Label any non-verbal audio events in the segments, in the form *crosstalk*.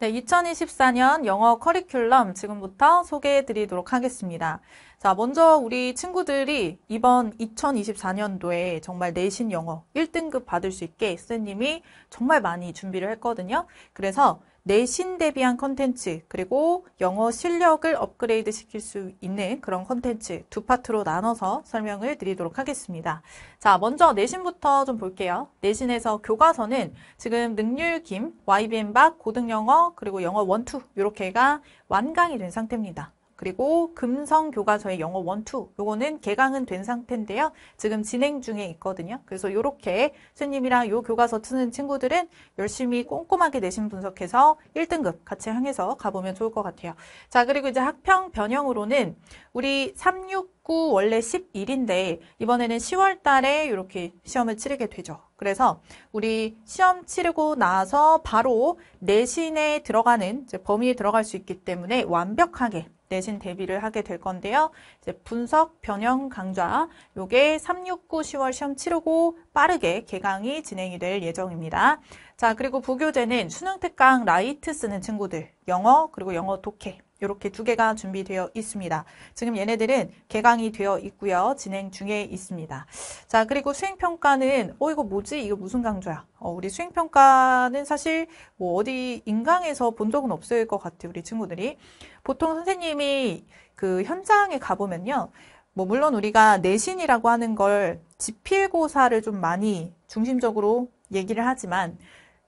네, 2024년 영어 커리큘럼 지금부터 소개해 드리도록 하겠습니다. 자, 먼저 우리 친구들이 이번 2024년도에 정말 내신 영어 1등급 받을 수 있게 선생님이 정말 많이 준비를 했거든요. 그래서 내신 대비한 컨텐츠 그리고 영어 실력을 업그레이드 시킬 수 있는 그런 컨텐츠 두 파트로 나눠서 설명을 드리도록 하겠습니다. 자, 먼저 내신부터 좀 볼게요. 내신에서 교과서는 지금 능률김, YBM 박, 고등영어, 그리고 영어 1, 2 이렇게가 완강이 된 상태입니다. 그리고 금성교과서의 영어 1, 2 요거는 개강은 된 상태인데요. 지금 진행 중에 있거든요. 그래서 요렇게 스님이랑 요 교과서 쓰는 친구들은 열심히 꼼꼼하게 내신 분석해서 1등급 같이 향해서 가보면 좋을 것 같아요. 자 그리고 이제 학평 변형으로는 우리 369 원래 1 1인데 이번에는 10월 달에 요렇게 시험을 치르게 되죠. 그래서 우리 시험 치르고 나서 바로 내신에 들어가는 범위에 들어갈 수 있기 때문에 완벽하게 내신 대비를 하게 될 건데요. 이제 분석, 변형, 강좌 요게 369 10월 시험 치르고 빠르게 개강이 진행이 될 예정입니다. 자 그리고 부교재는 수능 특강 라이트 쓰는 친구들 영어 그리고 영어 독해 이렇게 두 개가 준비되어 있습니다. 지금 얘네들은 개강이 되어 있고요. 진행 중에 있습니다. 자, 그리고 수행평가는 어 이거 뭐지? 이거 무슨 강좌야? 어, 우리 수행평가는 사실 뭐 어디 인강에서 본 적은 없을 것 같아요. 우리 친구들이. 보통 선생님이 그 현장에 가보면요. 뭐 물론 우리가 내신이라고 하는 걸 지필고사를 좀 많이 중심적으로 얘기를 하지만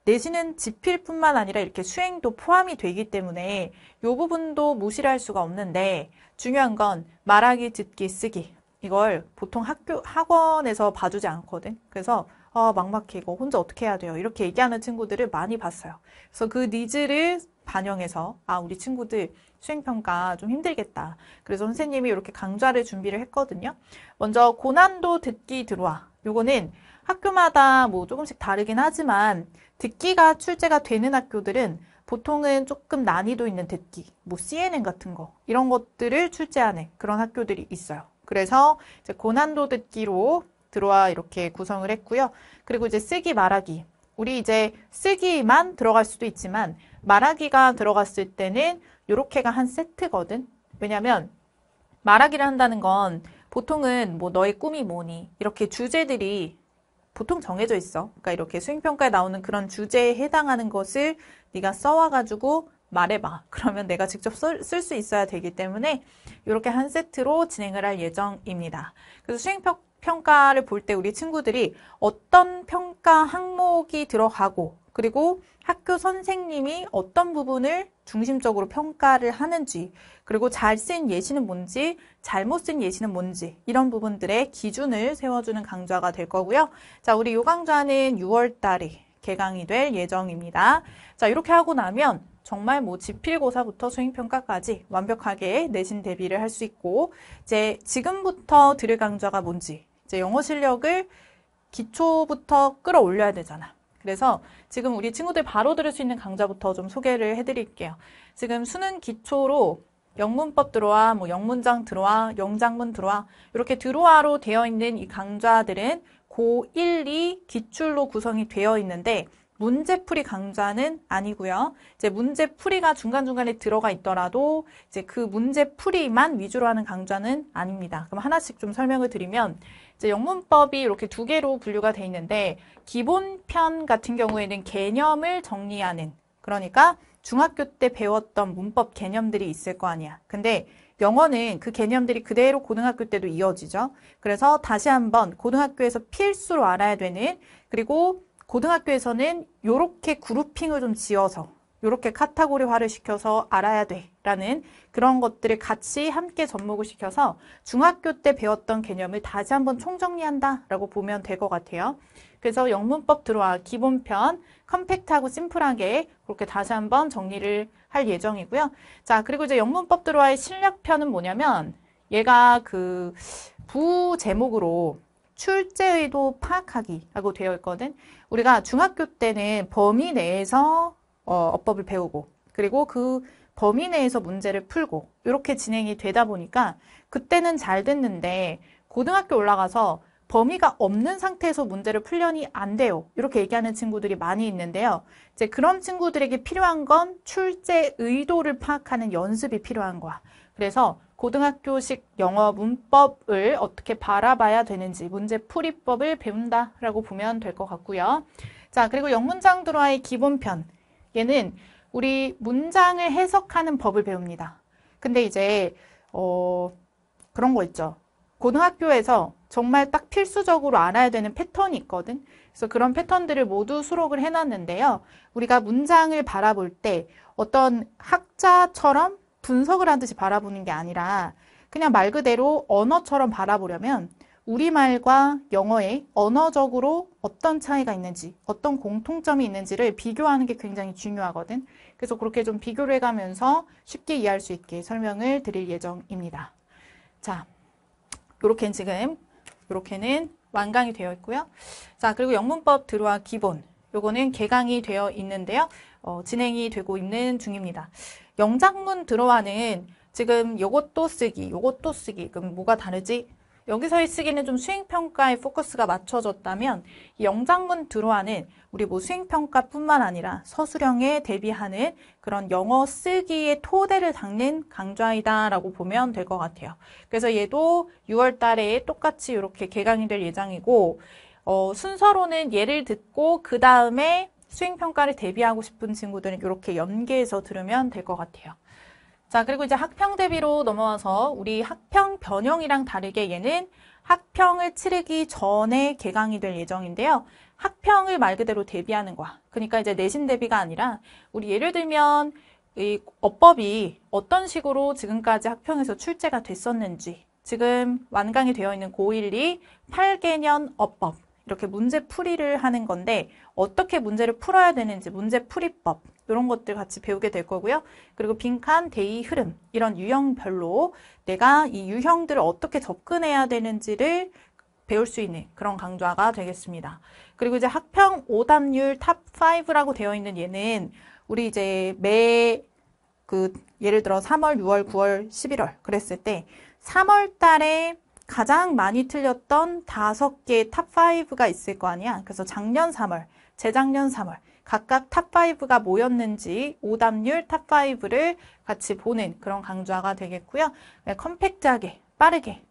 내신은 지필뿐만 아니라 이렇게 수행도 포함이 되기 때문에 이 부분도 무시를 할 수가 없는데 중요한 건 말하기, 듣기, 쓰기 이걸 보통 학교 학원에서 봐주지 않거든. 그래서 어, 막막해 이거 혼자 어떻게 해야 돼요? 이렇게 얘기하는 친구들을 많이 봤어요. 그래서 그 니즈를 반영해서 아 우리 친구들 수행평가 좀 힘들겠다. 그래서 선생님이 이렇게 강좌를 준비를 했거든요. 먼저 고난도 듣기 들어와. 요거는 학교마다 뭐 조금씩 다르긴 하지만 듣기가 출제가 되는 학교들은 보통은 조금 난이도 있는 듣기, 뭐 CNN 같은 거 이런 것들을 출제하는 그런 학교들이 있어요. 그래서 이제 고난도 듣기로 들어와 이렇게 구성을 했고요. 그리고 이제 쓰기 말하기. 우리 이제 쓰기만 들어갈 수도 있지만 말하기가 들어갔을 때는 요렇게가 한 세트거든. 왜냐면 말하기를 한다는 건 보통은 뭐 너의 꿈이 뭐니 이렇게 주제들이 보통 정해져 있어. 그러니까 이렇게 수행평가에 나오는 그런 주제에 해당하는 것을 네가 써와가지고 말해봐. *laughs* 그러면 내가 직접 쓸 수 있어야 되기 때문에 이렇게 한 세트로 진행을 할 예정입니다. 그래서 수행평가를 볼 때 우리 친구들이 어떤 평가 항목이 들어가고 그리고 학교 선생님이 어떤 부분을 중심적으로 평가를 하는지, 그리고 잘 쓴 예시는 뭔지, 잘못 쓴 예시는 뭔지, 이런 부분들의 기준을 세워주는 강좌가 될 거고요. 자, 우리 요 강좌는 6월달에 개강이 될 예정입니다. 자, 이렇게 하고 나면 정말 뭐 지필고사부터 수행평가까지 완벽하게 내신 대비를 할 수 있고, 이제 지금부터 들을 강좌가 뭔지, 이제 영어 실력을 기초부터 끌어올려야 되잖아. 그래서 지금 우리 친구들 바로 들을 수 있는 강좌부터 좀 소개를 해드릴게요. 지금 수능 기초로 영문법 들어와, 뭐 영문장 들어와, 영장문 들어와 이렇게 들어와로 되어 있는 이 강좌들은 고1, 2 기출로 구성이 되어 있는데 문제풀이 강좌는 아니고요. 이제 문제풀이가 중간중간에 들어가 있더라도 이제 그 문제풀이만 위주로 하는 강좌는 아닙니다. 그럼 하나씩 좀 설명을 드리면 이제 영문법이 이렇게 두 개로 분류가 돼 있는데 기본편 같은 경우에는 개념을 정리하는 그러니까 중학교 때 배웠던 문법 개념들이 있을 거 아니야. 근데 영어는 그 개념들이 그대로 고등학교 때도 이어지죠. 그래서 다시 한번 고등학교에서 필수로 알아야 되는 그리고 고등학교에서는 이렇게 그룹핑을 좀 지어서 이렇게 카테고리화를 시켜서 알아야 돼 라는 그런 것들을 같이 함께 접목을 시켜서 중학교 때 배웠던 개념을 다시 한번 총정리한다 라고 보면 될 것 같아요. 그래서 영문법 들어와 기본편 컴팩트하고 심플하게 그렇게 다시 한번 정리를 할 예정이고요. 자 그리고 이제 영문법 들어와의 실력편은 뭐냐면 얘가 그 부제목으로 출제 의도 파악하기라고 되어 있거든. 우리가 중학교 때는 범위 내에서 어, 어법을 배우고 그리고 그 범위 내에서 문제를 풀고 이렇게 진행이 되다 보니까 그때는 잘 됐는데 고등학교 올라가서 범위가 없는 상태에서 문제를 풀려니 안 돼요. 이렇게 얘기하는 친구들이 많이 있는데요. 이제 그런 친구들에게 필요한 건 출제 의도를 파악하는 연습이 필요한 거야. 그래서 고등학교식 영어 문법을 어떻게 바라봐야 되는지 문제 풀이법을 배운다라고 보면 될 것 같고요. 자, 그리고 영문장 들어와의 기본편. 얘는 우리 문장을 해석하는 법을 배웁니다. 근데 이제 어 그런 거 있죠. 고등학교에서 정말 딱 필수적으로 알아야 되는 패턴이 있거든. 그래서 그런 패턴들을 모두 수록을 해놨는데요. 우리가 문장을 바라볼 때 어떤 학자처럼 분석을 한 듯이 바라보는 게 아니라 그냥 말 그대로 언어처럼 바라보려면 우리말과 영어의 언어적으로 어떤 차이가 있는지, 어떤 공통점이 있는지를 비교하는 게 굉장히 중요하거든. 그래서 그렇게 좀 비교를 해가면서 쉽게 이해할 수 있게 설명을 드릴 예정입니다. 자, 이렇게 지금 이렇게는 완강이 되어 있고요. 자, 그리고 영문법 들어와 기본. 요거는 개강이 되어 있는데요. 어, 진행이 되고 있는 중입니다. 영작문 들어와는 지금 요것도 쓰기, 요것도 쓰기. 그럼 뭐가 다르지? 여기서의 쓰기는좀 수행평가에 포커스가 맞춰졌다면 이영장문 들어와는 우리 뭐 수행평가뿐만 아니라 서술형에 대비하는 그런 영어 쓰기의 토대를 닦는 강좌이다라고 보면 될 것 같아요. 그래서 얘도 6월 달에 똑같이 이렇게 개강이 될 예정이고 어, 순서로는 얘를 듣고 그 다음에 수행평가를 대비하고 싶은 친구들은 이렇게 연계해서 들으면 될 것 같아요. 자, 그리고 이제 학평 대비로 넘어와서 우리 학평 변형이랑 다르게 얘는 학평을 치르기 전에 개강이 될 예정인데요. 학평을 말 그대로 대비하는 거야. 그러니까 이제 내신 대비가 아니라 우리 예를 들면 이 어법이 어떤 식으로 지금까지 학평에서 출제가 됐었는지 지금 완강이 되어 있는 고1, 리 8개년 어법 이렇게 문제 풀이를 하는 건데 어떻게 문제를 풀어야 되는지 문제 풀이법 이런 것들 같이 배우게 될 거고요. 그리고 빈칸, 대의, 흐름 이런 유형별로 내가 이 유형들을 어떻게 접근해야 되는지를 배울 수 있는 그런 강좌가 되겠습니다. 그리고 이제 학평 오답률 탑5라고 되어 있는 얘는 우리 이제 매 그 예를 들어 3월, 6월, 9월, 11월 그랬을 때 3월 달에 가장 많이 틀렸던 다섯 개의 탑5가 있을 거 아니야. 그래서 작년 3월, 재작년 3월 각각 탑5가 뭐였는지 오답률 탑5를 같이 보는 그런 강좌가 되겠고요. 컴팩트하게 네, 빠르게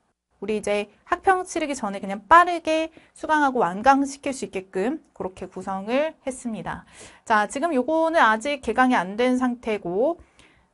우리 이제 학평 치르기 전에 그냥 빠르게 수강하고 완강시킬 수 있게끔 그렇게 구성을 했습니다. 자, 지금 요거는 아직 개강이 안 된 상태고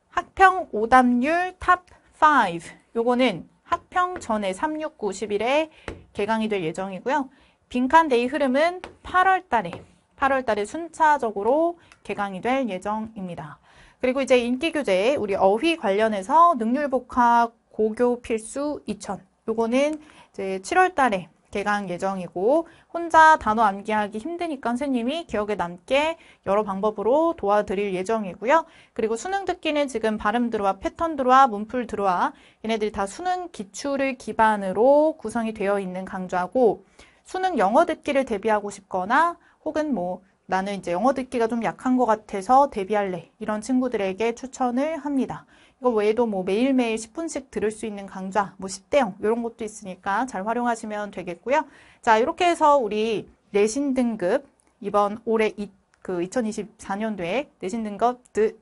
학평 오답률 탑5 요거는 합평 전에 36, 9 1에 개강이 될 예정이고요. 빈칸 데이 흐름은 8월 달에 8월 달에 순차적으로 개강이 될 예정입니다. 그리고 이제 인기 교재 우리 어휘 관련해서 능률 복합 고교 필수 2000 요거는 이제 7월 달에 개강 예정이고 혼자 단어 암기하기 힘드니까 선생님이 기억에 남게 여러 방법으로 도와드릴 예정이고요. 그리고 수능 듣기는 지금 발음 들어와 패턴 들어와 문풀 들어와 얘네들이 다 수능 기출을 기반으로 구성이 되어 있는 강좌고 수능 영어 듣기를 대비하고 싶거나 혹은 뭐 나는 이제 영어 듣기가 좀 약한 것 같아서 대비할래 이런 친구들에게 추천을 합니다. 이거 외에도 뭐 매일매일 10분씩 들을 수 있는 강좌, 뭐 10대형 이런 것도 있으니까 잘 활용하시면 되겠고요. 자, 이렇게 해서 우리 내신 등급 이번 올해 이, 그 2024년도에 내신 등급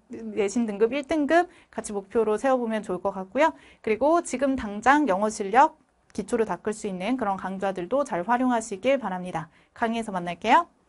내신 등급 1등급 같이 목표로 세워보면 좋을 것 같고요. 그리고 지금 당장 영어 실력 기초를 닦을 수 있는 그런 강좌들도 잘 활용하시길 바랍니다. 강의에서 만날게요.